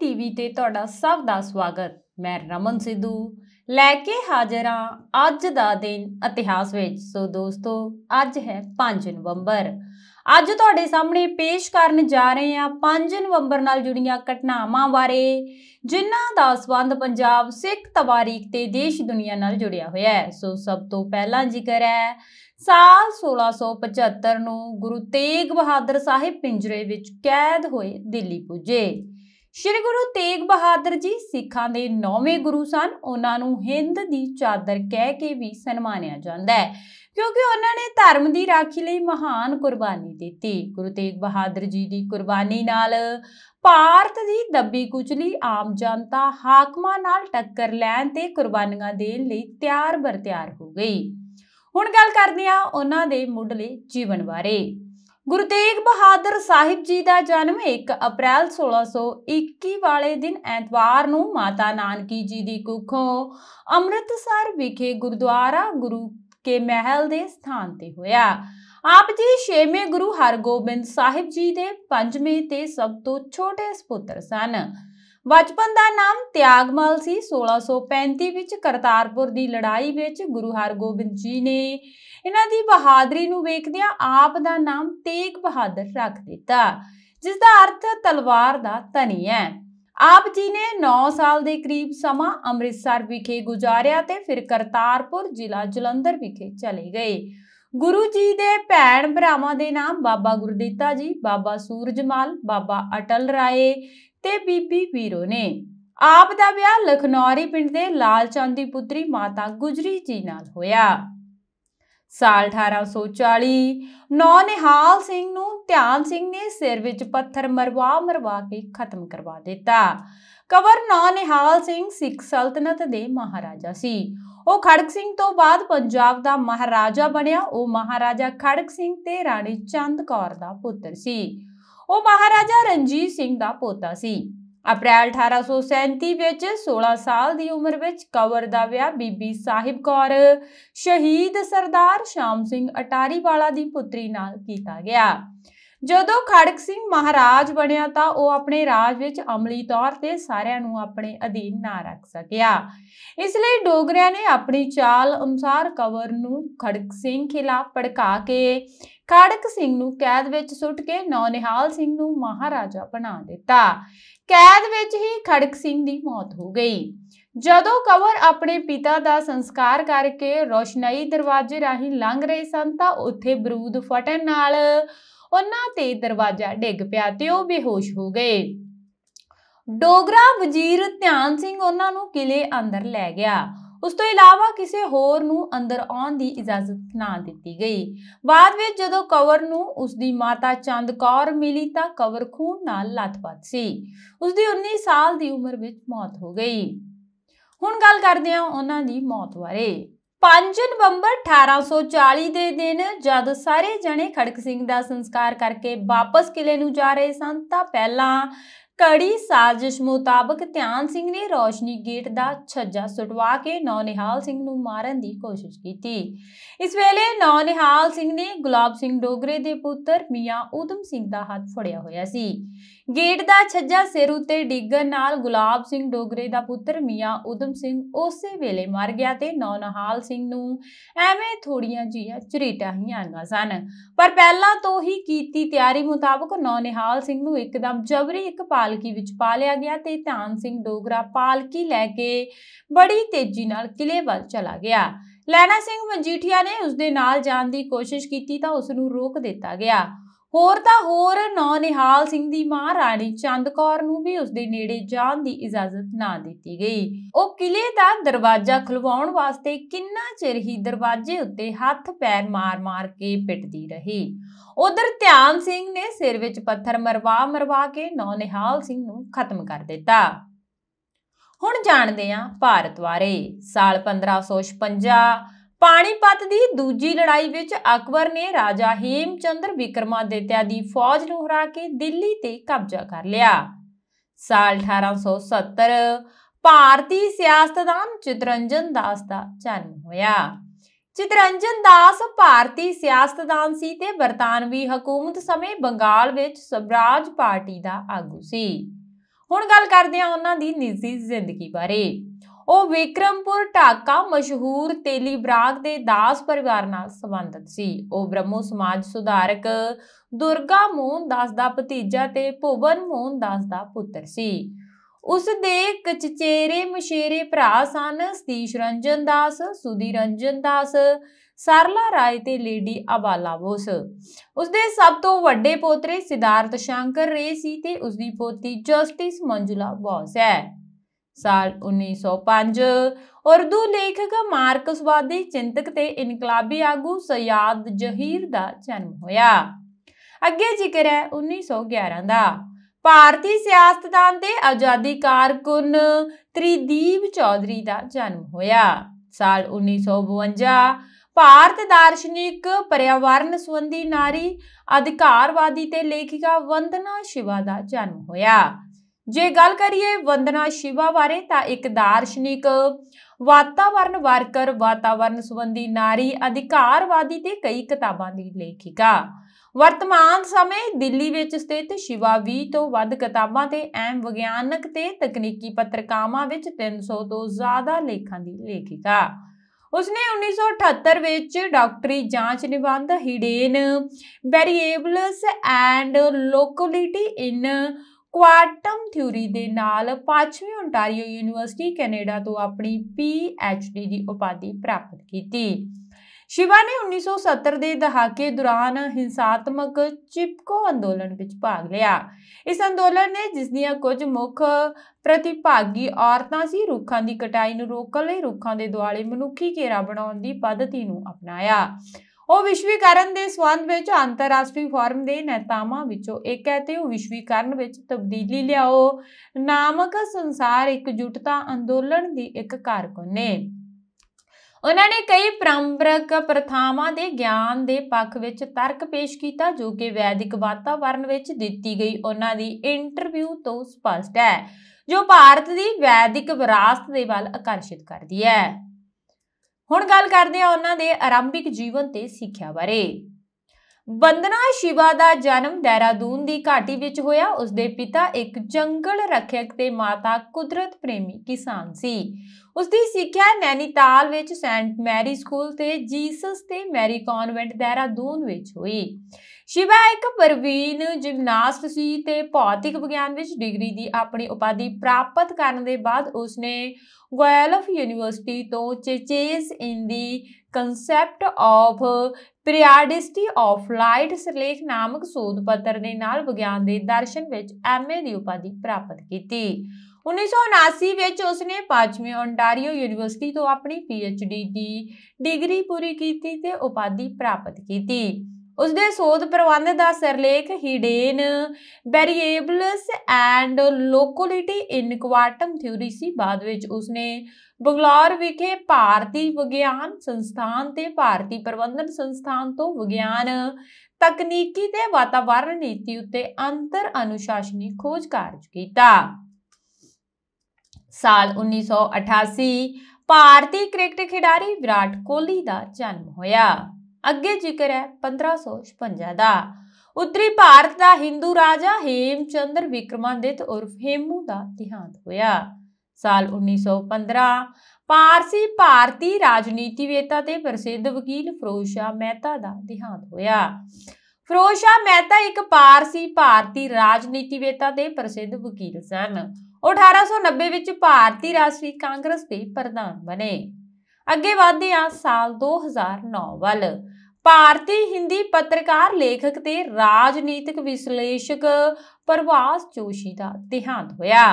TV ਤੇ ਤੁਹਾਡਾ ਸਭ ਦਾ ਸਵਾਗਤ ਮੈਂ ਰਮਨ ਸਿੱਧੂ ਲੈ ਕੇ ਹਾਜ਼ਰ ਹਾਂ ਅੱਜ ਦਾ ਦਿਨ ਇਤਿਹਾਸ ਵਿੱਚ ਸੋ ਦੋਸਤੋ ਅੱਜ ਹੈ 5 ਨਵੰਬਰ ਅੱਜ ਤੁਹਾਡੇ ਸਾਹਮਣੇ ਪੇਸ਼ ਕਰਨ ਜਾ ਰਹੇ ਹਾਂ 5 ਨਵੰਬਰ ਨਾਲ ਜੁੜੀਆਂ ਘਟਨਾਵਾਂ ਬਾਰੇ ਜਿਨ੍ਹਾਂ ਦਾ ਸਬੰਧ ਪੰਜਾਬ ਸਿੱਖ ਤਵਾਰੀਖ ਤੇ ਦੇਸ਼ ਦੁਨੀਆ ਨਾਲ ਜੁੜਿਆ ਹੋਇਆ ਹੈ ਸੋ ਸਭ ਤੋਂ ਪਹਿਲਾਂ ਜ਼ਿਕਰ ਹੈ ਸਾਲ 1675 ਨੂੰ ਗੁਰੂ ਤੇਗ ਬਹਾਦਰ ਸਾਹਿਬ ਪਿੰਜਰੇ ਵਿੱਚ ਕੈਦ ਹੋਏ ਦਿੱਲੀ ਪੁੱਜੇ ਸ਼੍ਰੀ ਗੁਰੂ ਤੇਗ ਬਹਾਦਰ ਜੀ ਸਿੱਖਾਂ ਦੇ ਨੌਵੇਂ ਗੁਰੂ ਸਨ ਉਹਨਾਂ ਨੂੰ ਹਿੰਦ ਦੀ ਚਾਦਰ ਕਹਿ ਕੇ ਵੀ ਸਨਮਾਨਿਆ ਜਾਂਦਾ ਹੈ ਕਿਉਂਕਿ ਉਹਨਾਂ ਨੇ ਧਰਮ ਦੀ ਰਾਖੀ ਲਈ ਮਹਾਨ ਕੁਰਬਾਨੀ ਦਿੱਤੀ ਗੁਰੂ ਤੇਗ ਬਹਾਦਰ ਜੀ ਦੀ ਕੁਰਬਾਨੀ ਨਾਲ ਭਾਰਤ ਦੀ ਦੱਬੀ ਕੁਚਲੀ ਆਮ ਜਨਤਾ ਹਾਕਮਾਂ ਨਾਲ ਟੱਕਰ ਲੈਣ ਤੇ ਕੁਰਬਾਨੀਆਂ ਦੇਣ ਲਈ ਤਿਆਰ ਬਰ ਤਿਆਰ ਹੋ ਗਈ ਹੁਣ ਗੱਲ ਕਰਦੇ ਹਾਂ ਉਹਨਾਂ ਦੇ ਮੁੱਢਲੇ ਜੀਵਨ ਬਾਰੇ ਗੁਰੂ ਤੇਗ ਬਹਾਦਰ ਸਾਹਿਬ ਜੀ ਦਾ ਜਨਮ 1 ਅਪ੍ਰੈਲ 1621 ਵਾਲੇ ਦਿਨ ਐਤਵਾਰ ਨੂੰ ਮਾਤਾ ਨਾਨਕੀ ਜੀ ਦੀ ਕੁੱਖੋਂ ਅੰਮ੍ਰਿਤਸਰ ਵਿਖੇ ਗੁਰਦੁਆਰਾ ਗੁਰੂ ਕੇ ਮਹਿਲ ਦੇ ਸਥਾਨ ਤੇ ਹੋਇਆ ਆਪ ਜੀ 6ਵੇਂ ਗੁਰੂ ਹਰਗੋਬਿੰਦ ਸਾਹਿਬ ਜੀ ਦੇ 5ਵੇਂ ਤੇ ਸਭ ਤੋਂ ਛੋਟੇ ਸੁਪੁੱਤਰ ਸਨ ਬਚਪਨ ਦਾ ਨਾਮ ਤਿਆਗਮਲ ਸੀ 1635 ਵਿੱਚ ਕਰਤਾਰਪੁਰ ਦੀ ਲੜਾਈ ਵਿੱਚ ਗੁਰੂ ਹਰਗੋਬਿੰਦ ਜੀ ਨੇ ਇਹਨਾਂ ਦੀ ਬਹਾਦਰੀ ਨੂੰ ਵੇਖਦਿਆਂ ਆਪ ਦਾ ਨਾਮ ਤੇਗ ਬਹਾਦਰ ਰੱਖ ਦਿੱਤਾ ਜਿਸ ਦਾ ਅਰਥ ਤਲਵਾਰ ਦਾ ਧਨੀ ਹੈ ਆਪ ਜੀ ਨੇ 9 ਸਾਲ ਦੇ ਕਰੀਬ ਸਮਾਂ ਅੰਮ੍ਰਿਤਸਰ ਵਿਖੇ ਗੁਜ਼ਾਰਿਆ ਤੇ ਫਿਰ ਕਰਤਾਰਪੁਰ ਜ਼ਿਲ੍ਹਾ ਜਲੰਧਰ ਵਿਖੇ ਚਲੇ ਗਏ ਗੁਰੂ ਜੀ ਦੇ ਭੈਣ ਭਰਾਵਾਂ ਦੇ ਨਾਮ ਬਾਬਾ ਗੁਰਦੀਤਾ ਜੀ ਬਾਬਾ ਸੂਰਜਮਾਲ ਬਾਬਾ ਅਟਲ ਰਾਏ ਤੇ ਬੀਬੀ ਵੀਰੋ ਨੇ ਆਪ ਦਾ ਵਿਆਹ ਲਖਨੌਰੀ ਪਿੰਡ ਦੇ ਲਾਲ ਚੰਦ ਦੀ ਪੁੱਤਰੀ ਮਾਤਾ ਗੁਜਰੀ ਜੀ ਨਾਲ ਹੋਇਆ ਸਾਲ 1840 ਨੌ ਨਿਹਾਲ ਸਿੰਘ ਨੂੰ ਧਿਆਨ ਸਿੰਘ ਨੇ ਸਿਰ ਵਿੱਚ ਪੱਥਰ ਮਰਵਾ ਮਰਵਾ ਕੇ ਖਤਮ ਕਰਵਾ ਦਿੱਤਾ ਕਵਰ ਨੌ ਨਿਹਾਲ ਸਿੰਘ ਸਿੱਖ ਸਲਤਨਤ ਦੇ ਮਹਾਰਾਜਾ ਸੀ ਉਹ ਖੜਕ ਸਿੰਘ ਤੋਂ ਬਾਅਦ ਪੰਜਾਬ ਦਾ ਮਹਾਰਾਜਾ ਬਣਿਆ ਉਹ ਮਹਾਰਾਜਾ ਖੜਕ ਸਿੰਘ ਤੇ ਰਾਣੀ ਚੰਦ ਕੌਰ ਦਾ ਪੁੱਤਰ ਸੀ ਉਹ ਮਹਾਰਾਜਾ ਰਣਜੀਤ ਸਿੰਘ ਦਾ ਪੋਤਾ ਸੀ ਅਪ੍ਰੈਲ 1837 ਵਿੱਚ 16 ਸਾਲ ਦੀ ਉਮਰ ਵਿੱਚ ਕਵਰ ਦਾ ਵਿਆਹ ਬੀਬੀ ਸਾਹਿਬ ਕੌਰ ਸ਼ਹੀਦ ਸਰਦਾਰ ਸ਼ਾਮ ਸਿੰਘ ਅਟਾਰੀ ਵਾਲਾ ਦੀ ਪੁੱਤਰੀ ਨਾਲ ਕੀਤਾ ਗਿਆ ਜਦੋਂ ਖੜਕ ਸਿੰਘ ਮਹਾਰਾਜ ਬਣਿਆ ਤਾਂ ਉਹ ਆਪਣੇ ਰਾਜ ਵਿੱਚ ਅਮਲੀ ਤੌਰ ਤੇ ਸਾਰਿਆਂ ਨੂੰ ਆਪਣੇ ਅਧੀਨ ਨਾ ਰੱਖ ਸਕਿਆ ਇਸ ਲਈ ਡੋਗਰਿਆਂ ਨੇ ਆਪਣੀ ਚਾਲ ਅਨੁਸਾਰ ਕਵਰ ਨੂੰ ਖੜਕ ਸਿੰਘ ਖਿਲਾਫ ਪੜਕਾ ਕੇ ਖੜਕ ਸਿੰਘ ਨੂੰ ਕੈਦ ਵਿੱਚ ਸੁੱਟ ਕੇ ਨੌਨਿਹਾਲ ਸਿੰਘ ਨੂੰ ਮਹਾਰਾਜਾ ਬਣਾ ਦਿੱਤਾ ਕੈਦ ਵਿੱਚ ਹੀ ਖੜਕ ਸਿੰਘ ਦੀ ਮੌਤ ਹੋ ਗਈ ਜਦੋਂ ਕਵਰ ਆਪਣੇ ਪਿਤਾ ਦਾ ਸੰਸਕਾਰ ਕਰਕੇ ਰੋਸ਼ਨਾਈ ਦਰਵਾਜ਼ੇ ਰਾਹੀਂ ਲੰਘ ਰਹੇ ਸਨ ਤਾਂ ਉੱਥੇ ਬਰੂਦ ਫਟਣ ਨਾਲ ਉਹਨਾਂ ਤੇ ਦਰਵਾਜ਼ਾ ਡਿੱਗ ਪਿਆ ਤੇ ਉਹ ਬੇਹੋਸ਼ ਹੋ ਗਏ ਡੋਗਰਾ ਵਜ਼ੀਰ ਧਿਆਨ ਸਿੰਘ ਉਹਨਾਂ ਨੂੰ ਕਿਲੇ ਅੰਦਰ ਲੈ ਗਿਆ ਉਸ ਤੋਂ ਇਲਾਵਾ ਕਿਸੇ ਹੋਰ ਨੂੰ ਅੰਦਰ ਆਉਣ ਦੀ ਇਜਾਜ਼ਤ ਨਾ ਦਿੱਤੀ ਗਈ ਬਾਅਦ ਵਿੱਚ ਜਦੋਂ ਕਵਰ ਨੂੰ ਉਸ ਦੀ ਮਾਤਾ ਚੰਦ ਕੌਰ ਮਿਲੀ ਤਾਂ ਕਵਰ ਖੂਨ ਨਾਲ ਲੱਥਪੱਥ ਸੀ ਉਸ ਦੀ 19 ਸਾਲ ਦੀ ਉਮਰ ਵਿੱਚ ਮੌਤ ਹੋ ਗਈ ਹੁਣ ਗੱਲ ਕਰਦੇ ਹਾਂ ਉਹਨਾਂ ਦੀ ਮੌਤ ਬਾਰੇ 5 ਨਵੰਬਰ 1840 ਦੇ ਦਿਨ ਜਦ ਸਾਰੇ ਜਣੇ ਖੜਕ ਸਿੰਘ ਦਾ ਸੰਸਕਾਰ ਕਰਕੇ ਵਾਪਸ ਕਿਲੇ ਨੂੰ ਜਾ ਰਹੇ ਸਨ ਤਾਂ ਪਹਿਲਾਂ ਕੜੀ ਸਾਜ਼ਿਸ਼ ਮੁਤਾਬਕ ਧਿਆਨ ਸਿੰਘ ਨੇ ਰੋਸ਼ਨੀ ਗੇਟ ਦਾ ਛੱਜਾ ਸੁਟਵਾ ਕੇ ਨੌਨਿਹਾਲ ਸਿੰਘ ਨੂੰ ਮਾਰਨ ਦੀ ਕੋਸ਼ਿਸ਼ ਕੀਤੀ ਇਸ ਵੇਲੇ ਨੌਨਿਹਾਲ ਸਿੰਘ ਨੇ ਗੁਲਾਬ ਸਿੰਘ ਡੋਗਰੇ ਦੇ ਪੁੱਤਰ ਮੀਆਂ ਉਦਮ ਸਿੰਘ ਦਾ ਹੱਥ ਫੜਿਆ ਹੋਇਆ ਸੀ ਗੇਟ ਦਾ ਛੱਜਾ ਸਿਰ ਉੱਤੇ ਡਿੱਗਣ ਨਾਲ ਗੁਲਾਬ ਸਿੰਘ ਡੋਗਰੇ ਦਾ ਪੁੱਤਰ ਮੀਆਂ ਉਦਮ ਸਿੰਘ ਉਸੇ ਵੇਲੇ ਮਰ ਗਿਆ ਤੇ ਨੌਨਹਾਲ ਸਿੰਘ ਨੂੰ ਐਵੇਂ ਥੋੜੀਆਂ ਜੀਆਂ ਚਰੀਟਾਂ ਹੀ ਆਈਆਂ ਸਨ ਪਰ ਪਹਿਲਾਂ ਤੋਂ ਹੀ ਕੀਤੀ ਤਿਆਰੀ ਮੁਤਾਬਕ ਨੌਨਹਾਲ ਸਿੰਘ ਨੂੰ ਇੱਕਦਮ ਜਬਰੀ ਇੱਕ ਪਾਲਕੀ ਵਿੱਚ ਪਾ ਲਿਆ ਗਿਆ ਤੇ ਧਾਨ ਸਿੰਘ ਡੋਗਰਾ ਪਾਲਕੀ ਲੈ ਕੇ ਬੜੀ ਤੇਜ਼ੀ ਨਾਲ ਕਿਲੇ ਵੱਲ ਚਲਾ ਗਿਆ ਲੈਣਾ ਸਿੰਘ ਮੰਜੀਠੀਆ ਨੇ ਉਸ ਦੇ ਨਾਲ ਜਾਣ ਦੀ ਕੋਸ਼ਿਸ਼ ਕੀਤੀ ਤਾਂ ਉਸ ਨੂੰ ਰੋਕ ਦਿੱਤਾ ਗਿਆ ਹੋਰ ਤਾਂ ਹੋਰ ਨੌ ਨਿਹਾਲ ਸਿੰਘ ਦੀ ਮਾਂ ਰਾਣੀ ਚੰਦ ਕੌਰ ਨੂੰ ਵੀ ਉਸ ਦੇ ਨੇੜੇ ਜਾਣ ਦੀ ਇਜਾਜ਼ਤ ਨਾ ਦਿੱਤੀ ਗਈ ਉਹ ਕਿਲੇ ਦਾ ਦਰਵਾਜ਼ਾ ਖੁਲਵਾਉਣ ਵਾਸਤੇ ਕਿੰਨਾ ਚਿਰ ਹੀ ਦਰਵਾਜ਼ੇ ਉੱਤੇ ਹੱਥ ਪੈਰ ਮਾਰ-ਮਾਰ ਕੇ ਪਿੱਟਦੀ ਰਹੀ ਉਧਰ ਧਿਆਨ ਸਿੰਘ ਨੇ ਸਿਰ ਵਿੱਚ ਪੱਥਰ ਮਰਵਾ ਮਰਵਾ ਕੇ ਨੌ ਨਿਹਾਲ ਸਿੰਘ ਨੂੰ ਖਤਮ ਕਰ ਦਿੱਤਾ ਹੁਣ ਜਾਣਦੇ ਹਾਂ ਭਾਰਤ ਬਾਰੇ ਸਾਲ 1556 ਪਾਣੀਪਤ ਦੀ ਦੂਜੀ ਲੜਾਈ ਵਿੱਚ ਅਕਬਰ ਨੇ ਰਾਜਾ ਹੇਮਚੰਦਰ ਵਿਕਰਮਾਦਿੱਤਿਆ ਦੀ ਫੌਜ ਨੂੰ ਹਰਾ ਕੇ ਦਿੱਲੀ ਤੇ ਕਬਜ਼ਾ ਕਰ ਲਿਆ ਸਾਲ 1870 ਭਾਰਤੀ ਸਿਆਸਤਦਾਨ ਚਿਤਰੰਜਨ ਦਾਸ ਦਾ ਜਨਮ ਹੋਇਆ ਚਿਤਰੰਜਨ ਦਾਸ ਭਾਰਤੀ ਸਿਆਸਤਦਾਨ ਸੀ ਤੇ ਬਰਤਾਨਵੀ ਹਕੂਮਤ ਸਮੇਂ ਬੰਗਾਲ ਵਿੱਚ ਸਵਰਾਜ ਪਾਰਟੀ ਦਾ ਆਗੂ ਸੀ ਹੁਣ ਗੱਲ ਕਰਦੇ ਹਾਂ ਉਹਨਾਂ ਦੀ ਨਿੱਜੀ ਜ਼ਿੰਦਗੀ ਬਾਰੇ ਉਹ ਵਿਕਰਮਪੁਰ ਢਾਕਾ ਮਸ਼ਹੂਰ ਤੇਲੀ ਬਰਾਗ ਦੇ ਦਾਸ ਪਰਿਵਾਰ ਨਾਲ ਸੰਬੰਧਿਤ ਸੀ ਉਹ ਬ੍ਰਹਮੋ ਸਮਾਜ ਸੁਧਾਰਕ ਦੁਰਗਾ ਮੋਹਨ ਦਾਸ ਦਾ ਭਤੀਜਾ ਤੇ ਭੁਵਨ ਮੋਹਨ ਦਾਸ ਦਾ ਪੁੱਤਰ ਸੀ ਉਸ ਦੇ ਕਚਚੇਰੇ ਮਸ਼ੇਰੇ ਭਰਾ ਸਨ ਸਤੀਸ਼ ਰੰਜਨ ਦਾਸ ਸੁਦੀ ਰੰਜਨ ਦਾਸ ਸਰਲਾ ਰਾਏ ਤੇ ਲੇਡੀ ਅਬਾਲਾ ਬੋਸ ਉਸ ਦੇ ਸਭ ਤੋਂ ਵੱਡੇ ਪੋਤਰੇ ਸਿਦਾਰਥ ਸ਼ੰਕਰ ਰੇ ਸੀ ਤੇ ਉਸ ਦੀ ਪੋਤੀ ਜਸਟਿਸ ਮੰਜੁਲਾ ਬੋਸ ਹੈ ਸਾਲ 1905 ਉਰਦੂ ਲੇਖਕ ਮਾਰਕਸਵਾਦੀ ਚਿੰਤਕ ਤੇ ਇਨਕਲਾਬੀ ਆਗੂ ਸਯਾਦ ਜ਼ਹੀਰ ਦਾ ਜਨਮ ਹੋਇਆ ਅੱਗੇ ਜ਼ਿਕਰ ਹੈ 1911 ਦਾ ਭਾਰਤੀ ਸਿਆਸਤਦਾਨ ਤੇ ਆਜ਼ਾਦੀ ਕਾਰਕੁਨ ਤ੍ਰਿਦੀਪ ਚੌਧਰੀ ਦਾ ਜਨਮ ਹੋਇਆ ਸਾਲ 1952 ਭਾਰਤ ਦਾਰਸ਼ਨਿਕ ਪਰਿਆਵਰਣ ਸੰਬੰਧੀ ਨਾਰੀ ਅਧਿਕਾਰਵਾਦੀ ਤੇ ਲੇਖਿਕਾ ਵੰਦਨਾ ਸ਼ਿਵਾ ਦਾ ਜਨਮ ਹੋਇਆ ਜੇ ਗੱਲ ਕਰੀਏ ਵੰਦਨਾ ਸ਼ਿਵਾ ਬਾਰੇ ਤਾਂ ਇੱਕ ਦਾਰਸ਼ਨਿਕ ਵਾਤਾਵਰਣ ਵਰਕਰ ਵਾਤਾਵਰਣ ਸੰਬੰਧੀ ਨਾਰੀ ਅਧਿਕਾਰਵਾਦੀ ਤੇ ਕਈ ਕਿਤਾਬਾਂ ਦੀ ਲੇਖਿਕਾ ਵਰਤਮਾਨ ਸਮੇਂ ਦਿੱਲੀ ਵਿੱਚ ਸਥਿਤ ਸ਼ਿਵਾ 20 ਤੋਂ ਵੱਧ ਕਿਤਾਬਾਂ ਤੇ ਐਮ ਵਿਗਿਆਨਕ ਤੇ ਤਕਨੀਕੀ ਪੱਤਰਕਾਵਾਂ ਵਿੱਚ 300 ਤੋਂ ਜ਼ਿਆਦਾ ਲੇਖਾਂ ਦੀ ਲੇਖਿਕਾ ਉਸਨੇ 1978 ਵਿੱਚ ਡਾਕਟਰੀ ਜਾਂਚ ਨਿਬੰਧ hidden variables and locality in quantum theory ਦੇ ਨਾਲ ਪਾਂਚਵੀਂ ਓਨਟਾਰੀਓ ਯੂਨੀਵਰਸਿਟੀ ਕੈਨੇਡਾ ਤੋਂ ਆਪਣੀ ਪੀ ਐਚ ਡੀ ਦੀ ਉਪਾਧੀ ਪ੍ਰਾਪਤ ਕੀਤੀ ਸ਼ਿਵਾ ਨੇ 1970 ਦੇ ਦਹਾਕੇ ਦੌਰਾਨ ਹਿੰਸਾਤਮਕ ਚਿਪਕੋ ਅੰਦੋਲਨ ਵਿੱਚ ਭਾਗ ਲਿਆ ਇਸ ਅੰਦੋਲਨ ਨੇ ਜਿਸ ਦੀਆਂ ਕੁਝ ਮੁੱਖ ਪ੍ਰਤੀਭਾਗੀ ਔਰਤਾਂ ਸੀ ਰੁੱਖਾਂ ਦੀ ਕਟਾਈ ਨੂੰ ਰੋਕਣ ਲਈ ਰੁੱਖਾਂ ਦੇ ਦੁਆਲੇ ਮਨੁੱਖੀ ਘੇਰਾ ਬਣਾਉਣ ਦੀ ਪੱਧਤੀ ਨੂੰ ਅਪਣਾਇਆ ਉਹ ਵਿਸ਼ਵੀਕਰਨ ਦੇ ਸਵੰਦ ਵਿੱਚ ਅੰਤਰਰਾਸ਼ਟਰੀ ਫੋਰਮ ਦੇ ਨੇਤਾਵਾਂ ਵਿੱਚੋਂ ਇੱਕ ਹੈ ਤੇ ਉਹ ਵਿਸ਼ਵੀਕਰਨ ਵਿੱਚ ਤਬਦੀਲੀ ਲਿਆਓ ਨਾਮਕ ਸੰਸਾਰ ਇਕਜੁੱਟਤਾ ਅੰਦੋਲਨ ਦੀ ਇੱਕ ਕਾਰਕੁਨ ਨੇ ਉਹਨਾਂ ਨੇ ਕਈ ਪਰੰਪਰਕ ਪ੍ਰਥਾਵਾਂ ਦੇ ਗਿਆਨ ਦੇ ਪੱਖ ਵਿੱਚ ਤਰਕ ਪੇਸ਼ ਕੀਤਾ ਜੋ ਕਿ ਵੈਦਿਕ ਵਾਤਾਵਰਣ ਵਿੱਚ ਦਿੱਤੀ ਗਈ ਉਹਨਾਂ ਦੀ ਇੰਟਰਵਿਊ ਤੋਂ ਸਪਸ਼ਟ ਹੈ ਜੋ ਭਾਰਤ ਦੀ ਵੈਦਿਕ ਵਿਰਾਸਤ ਦੇ ਵੱਲ ਆਕਰਸ਼ਿਤ ਕਰਦੀ ਹੈ ਹੁਣ ਗੱਲ ਕਰਦੇ ਹਾਂ ਉਹਨਾਂ ਦੇ ਆਰੰਭਿਕ ਜੀਵਨ ਤੇ ਸਿੱਖਿਆ ਬਾਰੇ ਬੰਦਨਾ ਸ਼ਿਵਾ ਦਾ ਜਨਮ ਦੇਹਰਾਦੂਨ ਦੀ ਘਾਟੀ ਵਿੱਚ ਹੋਇਆ ਉਸਦੇ ਪਿਤਾ ਇੱਕ ਜੰਗਲ ਰੱਖਿਅਕ ਤੇ ਮਾਤਾ ਕੁਦਰਤ ਪ੍ਰੇਮੀ ਕਿਸਾਨ ਸੀ ਉਸ ਦੀ ਸਿੱਖਿਆ ਨੈਨੀਤਾਲ ਵਿੱਚ ਸੈਂਟ ਮੈਰੀ ਸਕੂਲ ਤੇ ਜੀਸਸ ਤੇ ਮੈਰੀ ਕਨਵੈਂਟ ਦੇਹਰਾਦੂਨ ਵਿੱਚ ਹੋਈ ਸ਼ਿਵਾ ਇੱਕ ਪ੍ਰਵੀਨ ਜਿਮਨਾਸਟ ਸੀ ਤੇ ਭੌਤਿਕ ਵਿਗਿਆਨ ਵਿੱਚ ਡਿਗਰੀ ਦੀ ਆਪਣੀ ਉਪਾਧੀ ਪ੍ਰਾਪਤ ਕਰਨ ਦੇ ਬਾਅਦ ਉਸਨੇ ਗੋਇਲਫ ਯੂਨੀਵਰਸਿਟੀ ਤੋਂ ਚੇਚੇਸ in the concept of periodicity of light ਸਿਰਲੇਖ ਨਾਮਕ ਸੋਧ ਪੱਤਰ ਦੇ ਨਾਲ ਵਿਗਿਆਨ ਦੇ ਦਰਸ਼ਨ ਵਿੱਚ ਐਮਏ ਦੀ ਉਪਾਧੀ ਪ੍ਰਾਪਤ ਕੀਤੀ 1979 ਵਿੱਚ ਉਸਨੇ ਪਾਜਮੇ ਓਨਟਾਰੀਓ ਯੂਨੀਵਰਸਿਟੀ ਤੋਂ ਆਪਣੀ ਪੀਐਚਡੀ ਦੀ ਡਿਗਰੀ ਪੂਰੀ ਕੀਤੀ ਤੇ ਉਪਾਧੀ ਪ੍ਰਾਪਤ ਕੀਤੀ ਉਸਦੇ ਸੋਧ ਪ੍ਰਬੰਧ ਦਾ ਸਿਰਲੇਖ hidden variables and locality in quantum theory ਸੀ ਬਾਅਦ ਵਿੱਚ ਉਸਨੇ ਬੰਗਲੌਰ ਵਿਖੇ ਭਾਰਤੀ ਵਿਗਿਆਨ ਸੰਸਥਾਨ ਤੇ ਭਾਰਤੀ ਪ੍ਰਬੰਧਨ ਸੰਸਥਾਨ ਤੋਂ ਵਿਗਿਆਨ ਤਕਨੀਕੀ ਤੇ ਵਾਤਾਵਰਣ ਨੀਤੀ ਉੱਤੇ ਅੰਤਰ ਅਨੁਸ਼ਾਸਨੀ ਖੋਜ ਕਾਰਜ ਕੀਤਾ ਸਾਲ 1988 ਭਾਰਤੀ ਕ੍ਰਿਕਟ ਖਿਡਾਰੀ ਵਿਰਾਟ ਕੋਹਲੀ ਦਾ ਜਨਮ ਹੋਇਆ ਅੱਗੇ ਜ਼ਿਕਰ ਹੈ 1556 ਦਾ ਉੱਤਰੀ ਭਾਰਤ ਦਾ Hindu ਰਾਜਾ ਹੇਮਚੰਦਰ ਵਿਕਰਮਾਦਿਤ ਉਰਫ ਹੇਮੂ ਦਾ ਦਿਹਾਂਤ ਹੋਇਆ ਸਾਲ 1915 ਪਾਰਸੀ ਭਾਰਤੀ ਰਾਜਨੀਤੀਵੇਤਾ ਤੇ ਪ੍ਰਸਿੱਧ ਵਕੀਲ ਫਰੋਸ਼ਾ ਮਹਿਤਾ ਦਾ ਦਿਹਾਂਤ ਹੋਇਆ ਫਰੋਸ਼ਾ ਮਹਿਤਾ ਇੱਕ ਪਾਰਸੀ ਭਾਰਤੀ ਰਾਜਨੀਤੀਵੇਤਾ ਤੇ ਪ੍ਰਸਿੱਧ ਵਕੀਲ ਸਨ ਉਹ 1890 ਵਿੱਚ ਭਾਰਤੀ ਰਾਸ਼ਟਰੀ ਕਾਂਗਰਸ ਦੇ ਪ੍ਰਧਾਨ ਬਣੇ ਅੱਗੇ ਵਧਦੇ ਆ ਸਾਲ 2009 ਵੱਲ ਭਾਰਤੀ ਹਿੰਦੀ ਪੱਤਰਕਾਰ ਲੇਖਕ ਤੇ ਰਾਜਨੀਤਿਕ ਵਿਸ਼ਲੇਸ਼ਕ ਪ੍ਰਭਾਸ ਜੋਸ਼ੀ ਦਾ ਦਿਹਾਂਤ ਹੋਇਆ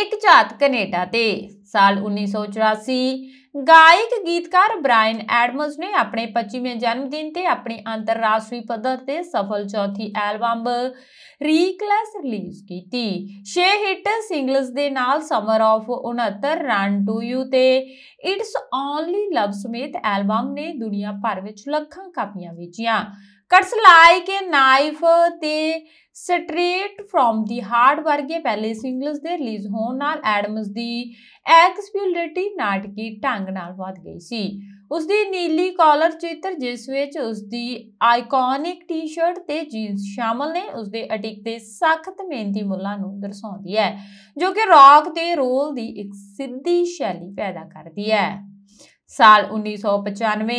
ਇੱਕ ਝਾਤ ਕੈਨੇਡਾ ਤੇ ਸਾਲ 1984 ਗਾਇਕ ਗੀਤਕਾਰ ਬ੍ਰਾਇਨ ਐਡਮਸ ਨੇ ਆਪਣੇ 25ਵੇਂ ਜਨਮ ਦਿਨ ਤੇ ਆਪਣੀ ਅੰਤਰਰਾਸ਼ਟਰੀ ਪੱਧਰ ਤੇ ਸਫਲ ਚੌਥੀ ਐਲਬਮ ਰੀਕਲੈਸ ਰਿਲੀਜ਼ ਕੀਤੀ 6 ਹਿੱਟ ਸਿੰਗਲਸ ਦੇ ਨਾਲ summer of 69 run to you ਤੇ ਇਟਸ ਓਨਲੀ ਲਵ ਸਮੇਤ ਐਲਬਮ ਨੇ ਦੁਨੀਆ ਭਰ ਵਿੱਚ ਲੱਖਾਂ ਕਾਪੀਆਂ ਵੇਚੀਆਂ ਕਟਸ ਲਾਈਕ a ਨਾਈਫ ਤੇ ਸਟ੍ਰੇਟ ਫਰੋਮ ਦੀ ਹਾਰਡ ਵਰਗੇ ਪਹਿਲੇ ਸਿੰਗਲਸ ਦੇ ਰਿਲੀਜ਼ ਹੋਣ ਨਾਲ ਐਡਮਸ ਦੀ ਐਕਸਪਿਊਲਿਟੀ ਨਾਟਕੀ ਢੰਗ ਨਾਲ ਵਧ ਗਈ ਸੀ ਉਸ ਦੀ ਨੀਲੀ ਕਾਲਰ ਚਿੱਤਰ ਜਿਸ ਵਿੱਚ ਉਸ ਦੀ ਆਈਕੋਨਿਕ ਟੀ-ਸ਼ਰਟ ਤੇ ਜੀਨਸ ਸ਼ਾਮਲ ਨੇ ਉਸ ਦੇ ਅਟਿਕ ਤੇ ਸਖਤ ਮਿਹਨਤੀ ਮੁੱਲਾਂ ਨੂੰ ਦਰਸਾਉਂਦੀ ਹੈ ਜੋ ਕਿ ਰੌਕ ਤੇ ਰੋਲ ਦੀ ਇੱਕ ਸਿੱਧੀ ਸ਼ੈਲੀ ਪੈਦਾ ਕਰਦੀ ਹੈ ਸਾਲ 1995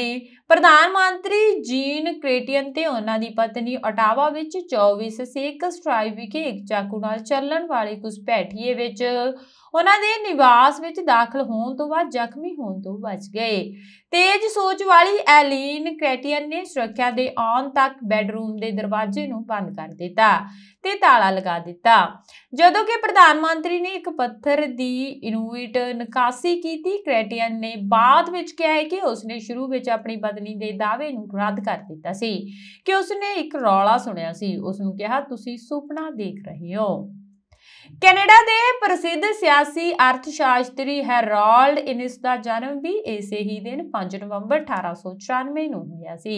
ਪ੍ਰਧਾਨ ਮੰਤਰੀ ਜੀਨ ਕ੍ਰੇਟੀਅਨ ਤੇ ਉਹਨਾਂ ਦੀ ਪਤਨੀ ਓਟਾਵਾ ਵਿੱਚ 24 ਸੇਕ ਸਟ੍ਰਾਈਵ ਵਿਖੇ ਇੱਕ ਚਾਕੂ ਨਾਲ ਚੱਲਣ ਵਾਲੇ ਭੈਠੀਏ ਵਿੱਚ ਉਹਨਾਂ ਦੇ ਨਿਵਾਸ ਵਿੱਚ ਦਾਖਲ ਹੋਣ ਤੋਂ ਬਾਅਦ ਜ਼ਖਮੀ ਹੋਣ ਤੋਂ ਬਚ ਗਏ ਤੇਜ਼ ਸੋਚ ਵਾਲੀ ਐਲੀਨ ਕ੍ਰੈਟੀਅਨ ਨੇ ਸੁਰੱਖਿਆ ਦੇ ਆਉਣ ਤੱਕ ਬੈੱਡਰੂਮ ਦੇ ਦਰਵਾਜ਼ੇ ਨੂੰ ਬੰਦ ਕਰ ਦਿੱਤਾ ਤੇ ਤਾਲਾ ਲਗਾ ਦਿੱਤਾ ਜਦੋਂ ਕਿ ਪ੍ਰਧਾਨ ਮੰਤਰੀ ਨੇ ਇੱਕ ਪੱਥਰ ਦੀ ਇਨੂਇਟ ਨਿਕਾਸੀ ਕੀਤੀ ਕ੍ਰੈਟੀਅਨ ਨੇ ਬਾਅਦ ਵਿੱਚ ਕਿਹਾ ਹੈ ਕਿ ਉਸਨੇ ਸ਼ੁਰੂ ਵਿੱਚ ਆਪਣੀ ਬਦਲੀ ਦੇ ਦਾਅਵੇ ਨੂੰ ਰੱਦ ਕਰ ਦਿੱਤਾ ਸੀ ਕਿ ਉਸਨੇ ਇੱਕ ਰੌਲਾ ਸੁਣਿਆ ਸੀ ਉਸ ਨੂੰ ਕਿਹਾ ਤੁਸੀਂ ਸੁਪਨਾ ਦੇਖ ਰਹੇ ਹੋ ਕੈਨੇਡਾ ਦੇ ਪ੍ਰਸਿੱਧ ਸਿਆਸੀ ਅਰਥਸ਼ਾਸਤਰੀ ਹੈਰੋਲਡ ਇਨਿਸ ਦਾ ਜਨਮ ਵੀ ਇਸੇ ਹੀ ਦਿਨ 5 ਨਵੰਬਰ 1894 ਨੂੰ ਹੋਇਆ ਸੀ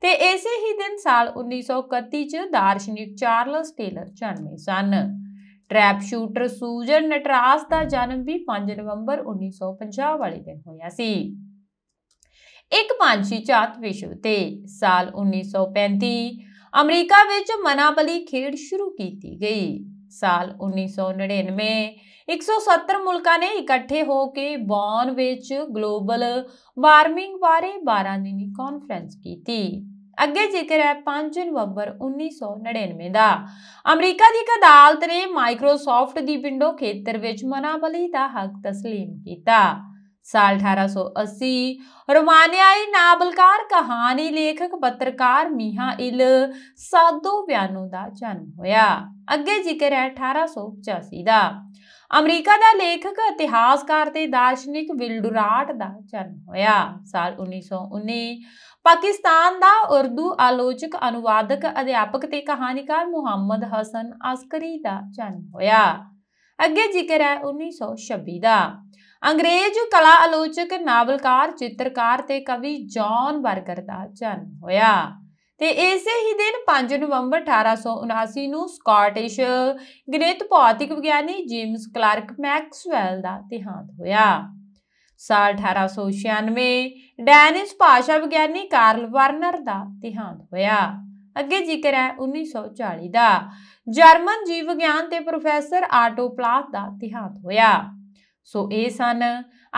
ਤੇ ਇਸੇ ਹੀ ਦਿਨ ਸਾਲ 1931 ਚ ਦਾਰਸ਼ਨਿਕ ਚਾਰਲਸ ਟੇਲਰ ਜਨਮੇ ਸਨ ਟ੍ਰੈਪ ਸ਼ੂਟਰ ਸੂਜਨ ਨਟਰਾਸ ਦਾ ਜਨਮ ਵੀ 5 ਨਵੰਬਰ 1950 ਵਾਲੇ ਦਿਨ ਹੋਇਆ ਸੀ ਇੱਕ ਪੰਛੀ ਚਾਤ ਵਿਸ਼ਵ ਤੇ ਸਾਲ 1935 ਅਮਰੀਕਾ ਵਿੱਚ ਮਨਾਬਲੀ ਖੇਡ ਸ਼ੁਰੂ ਕੀਤੀ ਗਈ ਸਾਲ 1999 170 ਮੁਲਕਾਂ ਨੇ ਇਕੱਠੇ ਹੋ ਕੇ ਬੌਨ ਵਿੱਚ ਗਲੋਬਲ ਵਾਰਮਿੰਗ ਬਾਰੇ 12 ਦਿਨੀ ਕਾਨਫਰੰਸ ਕੀਤੀ ਅੱਗੇ ਜ਼ਿਕਰ ਹੈ 5 ਨਵੰਬਰ 1999 ਦਾ ਅਮਰੀਕਾ ਦੀ ਇੱਕ ਅਦਾਲਤ ਨੇ ਮਾਈਕਰੋਸਾਫਟ ਦੀ ਵਿੰਡੋ ਖੇਤਰ ਵਿੱਚ ਮਨਾਬਲੀ ਦਾ ਹੱਕ تسلیم ਕੀਤਾ ਸਾਲ 1880 ਰੋਮਾਨੀਆਈ ਨਾਵਲਕਾਰ ਕਹਾਣੀ ਲੇਖਕ ਪੱਤਰਕਾਰ ਸਾਦੋ ਵਿਆਨੋ ਦਾ ਜਨਮ ਹੋਇਆ ਅੱਗੇ ਜ਼ਿਕਰ ਹੈ 1885 ਦਾ ਅਮਰੀਕਾ ਦਾ ਲੇਖਕ ਇਤਿਹਾਸਕਾਰ ਤੇ ਦਾਰਸ਼ਨਿਕ ਵਿਲਡੁਰਾਟ ਦਾ ਜਨਮ ਹੋਇਆ ਸਾਲ 1919 ਪਾਕਿਸਤਾਨ ਦਾ ਉਰਦੂ ਆਲੋਚਕ ਅਨੁਵਾਦਕ ਅਧਿਆਪਕ ਤੇ ਕਹਾਣੀਕਾਰ ਮੁਹੰਮਦ ਹਸਨ ਅਸਕਰੀ ਦਾ ਜਨਮ ਹੋਇਆ ਅੱਗੇ ਜ਼ਿਕਰ ਹੈ 1926 ਦਾ ਅੰਗਰੇਜ਼ ਕਲਾ ਆਲੋਚਕ ਨਾਵਲਕਾਰ ਚਿੱਤਰਕਾਰ ਤੇ ਕਵੀ ਜੌਨ ਬਰਗਰ ਦਾ ਜਨਮ ਹੋਇਆ ਤੇ ਇਸੇ ਹੀ ਦਿਨ 5 ਨਵੰਬਰ 1879 ਨੂੰ ਸਕਾਟਿਸ਼ ਗਣਿਤ ਭੌਤਿਕ ਵਿਗਿਆਨੀ ਜੇਮਸ ਕਲਾਰਕ ਮੈਕਸਵੈਲ ਦਾ ਦਿਹਾਂਤ ਹੋਇਆ ਸਾਲ 1896 ਡੈਨਿਸ਼ ਭਾਸ਼ਾ ਵਿਗਿਆਨੀ ਕਾਰਲ ਵਰਨਰ ਦਾ ਦਿਹਾਂਤ ਹੋਇਆ ਅੱਗੇ ਜ਼ਿਕਰ ਹੈ 1940 ਦਾ ਜਰਮਨ ਜੀਵ ਵਿਗਿਆਨ ਤੇ ਪ੍ਰੋਫੈਸਰ ਆਟੋ ਪਲਾਸ ਦਾ ਦਿਹਾਂਤ ਹੋਇਆ ਸੋ ਇਹ ਸਨ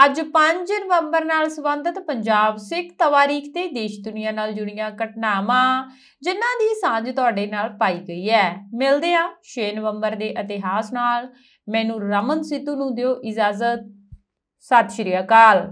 ਅੱਜ 5 ਨਵੰਬਰ ਨਾਲ ਸੰਬੰਧਿਤ ਪੰਜਾਬ ਸਿੱਖ ਤਵਾਰੀਖ ਤੇ ਦੇਸ਼ ਦੁਨੀਆ ਨਾਲ ਜੁੜੀਆਂ ਘਟਨਾਵਾਂ ਜਿਨ੍ਹਾਂ ਦੀ ਸਾਂਝ ਤੁਹਾਡੇ ਨਾਲ ਪਾਈ ਗਈ ਹੈ ਮਿਲਦੇ ਆ 6 ਨਵੰਬਰ ਦੇ ਇਤਿਹਾਸ ਨਾਲ ਮੈਨੂੰ ਰਮਨ ਸਿੱਧੂ ਨੂੰ ਦਿਓ ਇਜਾਜ਼ਤ ਸਤਿ ਸ਼੍ਰੀ ਅਕਾਲ